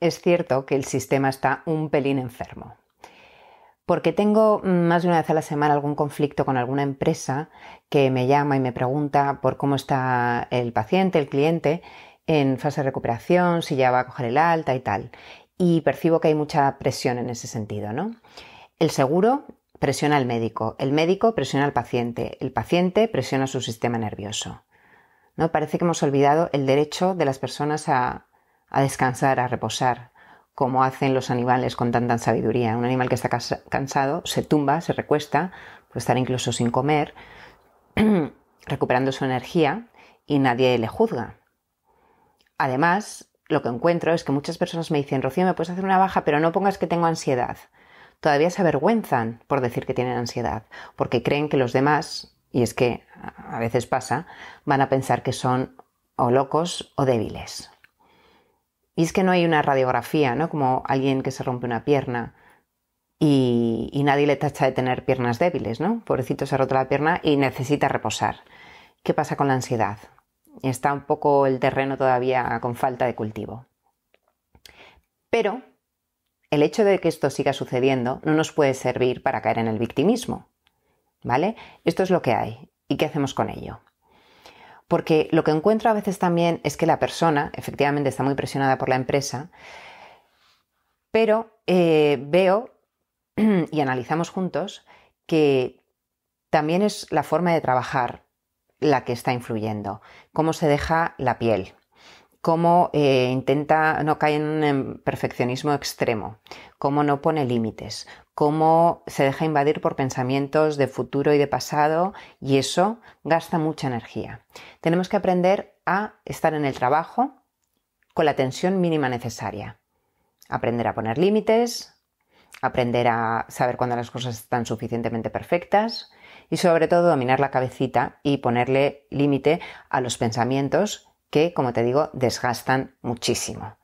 es cierto que el sistema está un pelín enfermo. Porque tengo mm, más de una vez a la semana algún conflicto con alguna empresa que me llama y me pregunta por cómo está el paciente, el cliente, en fase de recuperación, si ya va a coger el alta y tal. Y percibo que hay mucha presión en ese sentido, ¿no? El seguro presiona al médico, el médico presiona al paciente, el paciente presiona su sistema nervioso. ¿No? Parece que hemos olvidado el derecho de las personas a, a descansar, a reposar, como hacen los animales con tanta sabiduría. Un animal que está cansado se tumba, se recuesta, puede estar incluso sin comer, recuperando su energía y nadie le juzga. Además, lo que encuentro es que muchas personas me dicen, Rocío, me puedes hacer una baja, pero no pongas que tengo ansiedad. Todavía se avergüenzan por decir que tienen ansiedad, porque creen que los demás, y es que a veces pasa, van a pensar que son o locos o débiles. Y es que no hay una radiografía, ¿no? Como alguien que se rompe una pierna y, nadie le tacha de tener piernas débiles, ¿no? Pobrecito se ha roto la pierna y necesita reposar. ¿Qué pasa con la ansiedad? Está un poco el terreno todavía con falta de cultivo. Pero el hecho de que esto siga sucediendo no nos puede servir para caer en el victimismo. ¿Vale? Esto es lo que hay. ¿Y qué hacemos con ello? Porque lo que encuentro a veces también es que la persona efectivamente está muy presionada por la empresa, pero eh, veo y analizamos juntos que también es la forma de trabajar la que está influyendo, cómo se deja la piel, cómo eh, intenta, no caer en un em, perfeccionismo extremo, cómo no pone límites, cómo se deja invadir por pensamientos de futuro y de pasado y eso gasta mucha energía. Tenemos que aprender a estar en el trabajo con la tensión mínima necesaria. Aprender a poner límites, aprender a saber cuándo las cosas están suficientemente perfectas y sobre todo dominar la cabecita y ponerle límite a los pensamientos que, como te digo, desgastan muchísimo.